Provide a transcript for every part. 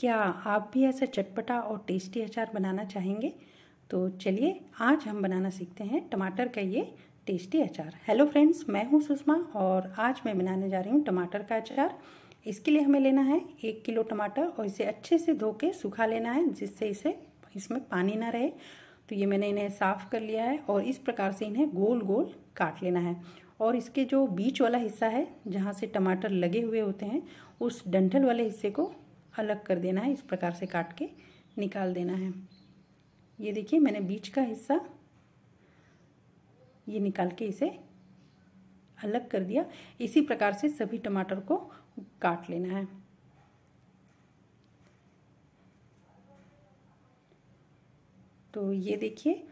क्या आप भी ऐसा चटपटा और टेस्टी अचार बनाना चाहेंगे तो चलिए आज हम बनाना सीखते हैं टमाटर का ये टेस्टी अचार हेलो फ्रेंड्स मैं हूं सुषमा और आज मैं बनाने जा रही हूं टमाटर का अचार इसके लिए हमें लेना है एक किलो टमाटर और इसे अच्छे से धो के सूखा लेना है जिससे इसे इसमें पानी ना रहे तो ये मैंने इन्हें साफ़ कर लिया है और इस प्रकार से इन्हें गोल गोल काट लेना है और इसके जो बीच वाला हिस्सा है जहाँ से टमाटर लगे हुए होते हैं उस डंठल वाले हिस्से को अलग कर देना है इस प्रकार से काट के निकाल देना है ये देखिए मैंने बीच का हिस्सा ये निकाल के इसे अलग कर दिया इसी प्रकार से सभी टमाटर को काट लेना है तो ये देखिए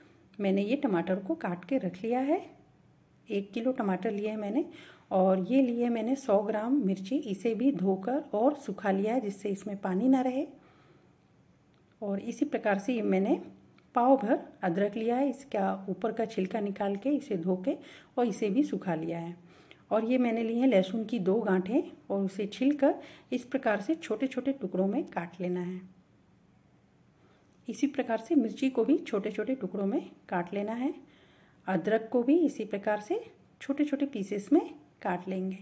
मैंने ये टमाटर को काट के रख लिया है एक किलो टमाटर लिया है मैंने और ये लिए मैंने 100 ग्राम मिर्ची इसे भी धोकर और सुखा लिया है जिससे इसमें पानी ना रहे और इसी प्रकार से मैंने पाव भर अदरक लिया है इसका ऊपर का छिलका निकाल के इसे धो के और इसे भी सुखा लिया है और ये मैंने लिए है लहसुन की दो गांठें और उसे छिलकर इस प्रकार से छोटे छोटे टुकड़ों में काट लेना है इसी प्रकार से मिर्ची को भी छोटे छोटे टुकड़ों में काट लेना है अदरक को भी इसी प्रकार से छोटे छोटे पीसेस में काट लेंगे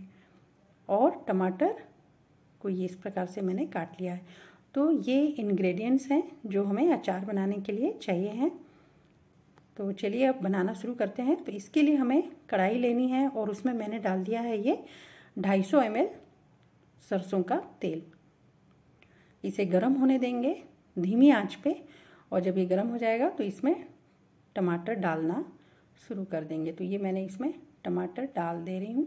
और टमाटर को ये इस प्रकार से मैंने काट लिया है तो ये इंग्रेडिएंट्स हैं जो हमें अचार बनाने के लिए चाहिए हैं तो चलिए अब बनाना शुरू करते हैं तो इसके लिए हमें कढ़ाई लेनी है और उसमें मैंने डाल दिया है ये 250 सौ सरसों का तेल इसे गर्म होने देंगे धीमी आंच पे और जब ये गर्म हो जाएगा तो इसमें टमाटर डालना शुरू कर देंगे तो ये मैंने इसमें टमाटर डाल दे रही हूँ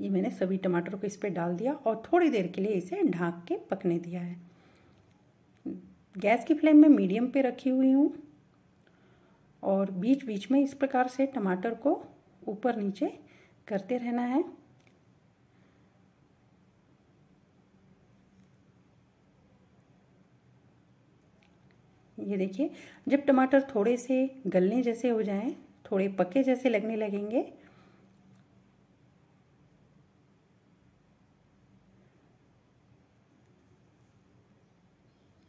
ये मैंने सभी टमाटरों को इस पर डाल दिया और थोड़ी देर के लिए इसे ढाँक के पकने दिया है गैस की फ्लेम में मीडियम पे रखी हुई हूँ और बीच बीच में इस प्रकार से टमाटर को ऊपर नीचे करते रहना है ये देखिए जब टमाटर थोड़े से गलने जैसे हो जाएं, थोड़े पके जैसे लगने लगेंगे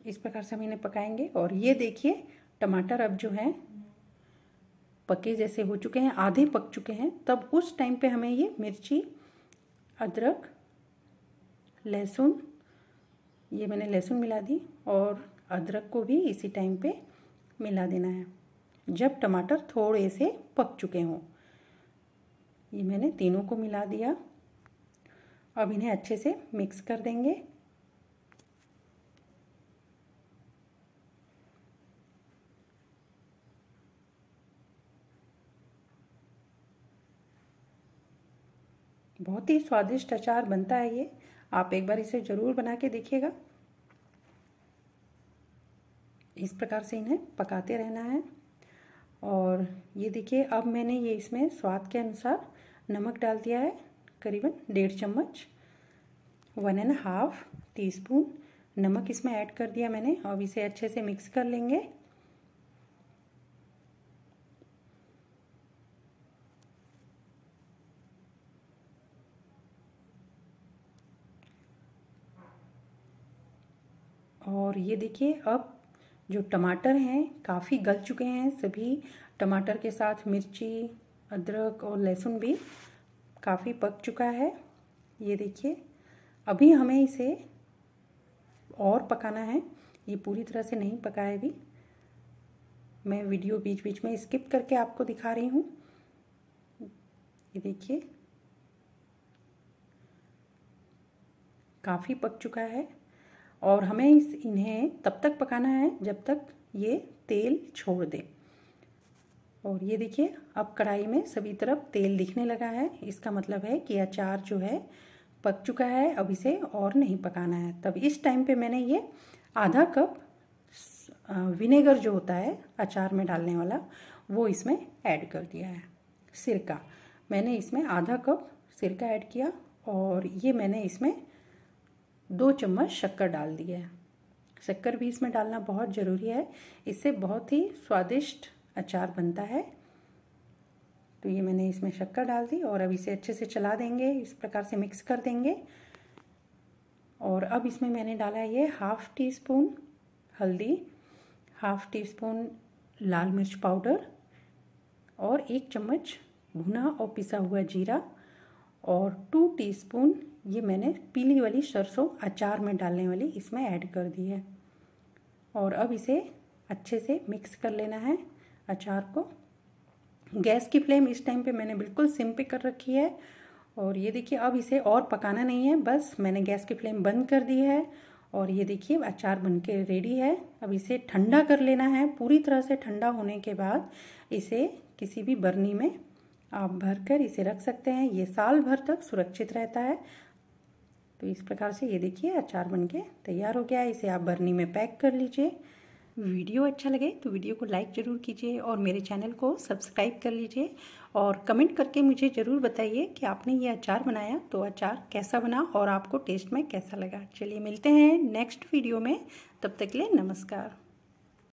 इस प्रकार से हम इन्हें पकाएंगे और ये देखिए टमाटर अब जो है पके जैसे हो चुके हैं आधे पक चुके हैं तब उस टाइम पे हमें ये मिर्ची अदरक लहसुन ये मैंने लहसुन मिला दी और अदरक को भी इसी टाइम पे मिला देना है जब टमाटर थोड़े से पक चुके हों ये मैंने तीनों को मिला दिया अब इन्हें अच्छे से मिक्स कर देंगे बहुत ही स्वादिष्ट अचार बनता है ये आप एक बार इसे ज़रूर बना के देखिएगा इस प्रकार से इन्हें पकाते रहना है और ये देखिए अब मैंने ये इसमें स्वाद के अनुसार नमक डाल दिया है करीबन डेढ़ चम्मच one and half teaspoon नमक इसमें ऐड कर दिया मैंने अब इसे अच्छे से मिक्स कर लेंगे और ये देखिए अब जो टमाटर हैं काफ़ी गल चुके हैं सभी टमाटर के साथ मिर्ची अदरक और लहसुन भी काफ़ी पक चुका है ये देखिए अभी हमें इसे और पकाना है ये पूरी तरह से नहीं पका है अभी मैं वीडियो बीच बीच में स्किप करके आपको दिखा रही हूँ ये देखिए काफ़ी पक चुका है और हमें इस इन्हें तब तक पकाना है जब तक ये तेल छोड़ दे और ये देखिए अब कढ़ाई में सभी तरफ तेल दिखने लगा है इसका मतलब है कि अचार जो है पक चुका है अब इसे और नहीं पकाना है तब इस टाइम पे मैंने ये आधा कप विनेगर जो होता है अचार में डालने वाला वो इसमें ऐड कर दिया है सिरका मैंने इसमें आधा कप सिरका ऐड किया और ये मैंने इसमें दो चम्मच शक्कर डाल दी है शक्कर भी इसमें डालना बहुत ज़रूरी है इससे बहुत ही स्वादिष्ट अचार बनता है तो ये मैंने इसमें शक्कर डाल दी और अब इसे अच्छे से चला देंगे इस प्रकार से मिक्स कर देंगे और अब इसमें मैंने डाला ये हाफ़ टी स्पून हल्दी हाफ़ टी स्पून लाल मिर्च पाउडर और एक चम्मच भुना और पिसा हुआ जीरा और टू टीस्पून ये मैंने पीली वाली सरसों अचार में डालने वाली इसमें ऐड कर दी है और अब इसे अच्छे से मिक्स कर लेना है अचार को गैस की फ्लेम इस टाइम पे मैंने बिल्कुल सिम पे कर रखी है और ये देखिए अब इसे और पकाना नहीं है बस मैंने गैस की फ्लेम बंद कर दी है और ये देखिए अचार बन के रेडी है अब इसे ठंडा कर लेना है पूरी तरह से ठंडा होने के बाद इसे किसी भी बर्नी में आप भर कर इसे रख सकते हैं ये साल भर तक सुरक्षित रहता है तो इस प्रकार से ये देखिए अचार बन के तैयार हो गया है इसे आप भरनी में पैक कर लीजिए वीडियो अच्छा लगे तो वीडियो को लाइक ज़रूर कीजिए और मेरे चैनल को सब्सक्राइब कर लीजिए और कमेंट करके मुझे ज़रूर बताइए कि आपने ये अचार बनाया तो अचार कैसा बना और आपको टेस्ट में कैसा लगा चलिए मिलते हैं नेक्स्ट वीडियो में तब तक के लिए नमस्कार